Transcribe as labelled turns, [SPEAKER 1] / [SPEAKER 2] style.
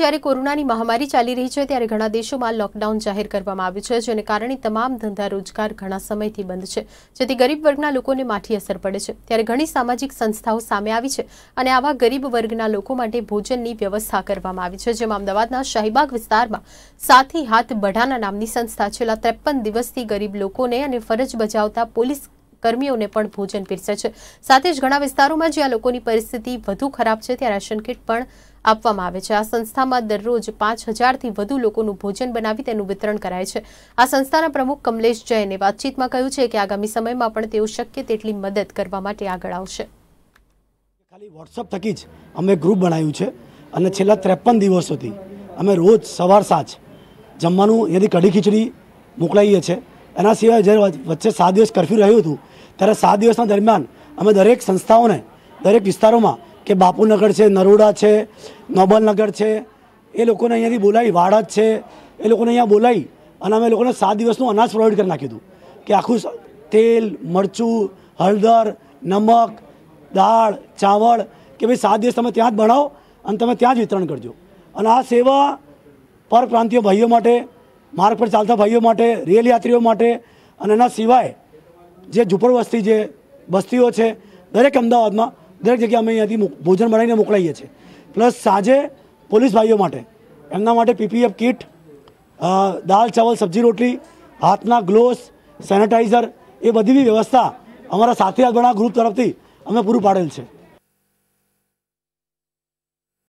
[SPEAKER 1] જ્યારે કોરોનાની મહામારી ચાલી રહી છે ત્યારે ઘણા દેશોમાં લોકડાઉન જાહેર કરવામાં આવ્યું છે જેને કારણે તમામ ધંધા રોજગાર ઘણા સમયથી બંધ છે જેથી ગરીબ વર્ગના લોકોને માઠી અસર પડે છે ત્યારે ઘણી સામાજિક સંસ્થાઓ સામે આવી છે અને આવા ગરીબ વર્ગના લોકો માટે ભોજનની વ્યવસ્થા કરવામાં આવી છે જેમાં અમદાવાદના શાહીબાગ વિસ્તારમાં સાથી હાથ બઢાના નામની સંસ્થા છેલ્લા ત્રેપન દિવસથી ગરીબ લોકોને અને ફરજ બજાવતા પોલીસ કર્મીઓને પણ ભોજન પીરસે છે સાથે જ ઘણા વિસ્તારોમાં જ્યાં લોકોની પરિસ્થિતિ વધુ ખરાબ છે ત્યાં રાશન કીટ પણ આપવામાં આવે છે આ સંસ્થામાં દરરોજ પાંચ હજારથી વધુ લોકોનું ભોજન બનાવી તેનું વિતરણ કરાય છે આ સંસ્થાના પ્રમુખ કમલેશ જૈને વાતચીતમાં કહ્યું છે કે આગામી સમયમાં પણ તેઓ શક્ય તેટલી મદદ કરવા માટે આગળ આવશે
[SPEAKER 2] ખાલી વોટ્સઅપ થકી જ અમે ગ્રુપ બનાવ્યું છે અને છેલ્લા ત્રેપન દિવસોથી અમે રોજ સવાર સાંજ જમવાનું એની કઢી ખીચડી મોકલાઈએ છીએ એના સિવાય જ્યારે વચ્ચે સાત દિવસ કર્ફ્યુ રહ્યું હતું ત્યારે સાત દિવસના દરમિયાન અમે દરેક સંસ્થાઓને દરેક વિસ્તારોમાં કે બાપુનગર છે નરોડા છે નોબલનગર છે એ લોકોને અહીંયાથી બોલાવી વાડજ છે એ લોકોને અહીંયા બોલાવી અને અમે લોકોને સાત દિવસનું અનાજ પ્રોવાઈડ કરી નાખ્યું હતું કે આખું તેલ મરચું હળદર નમક દાળ ચાવળ કે ભાઈ સાત દિવસ તમે ત્યાં જ બનાવો અને તમે ત્યાં જ વિતરણ કરજો અને આ સેવા પરપ્રાંતીય ભાઈઓ માટે માર્ગ પર ચાલતા ભાઈઓ માટે રેલયાત્રીઓ માટે અને એના સિવાય જે ઝુપરવાસ્તી જે બસ્તીઓ છે દરેક અમદાવાદમાં દરેક જગ્યાએ અમે અહીંયાથી ભોજન બનાવીને મોકલાઈએ છે પ્લસ સાજે પોલીસ ભાઈઓ માટે એમના માટે પીપીએફ કિટ દાળ ચાવલ सब्जी રોટલી હાથના ગ્લોવ સેનિટાઈઝર એ બધીની વ્યવસ્થા અમારો સાથી આજ બના ગ્રુપ તરફથી અમે પૂરૂ પાડેલ છે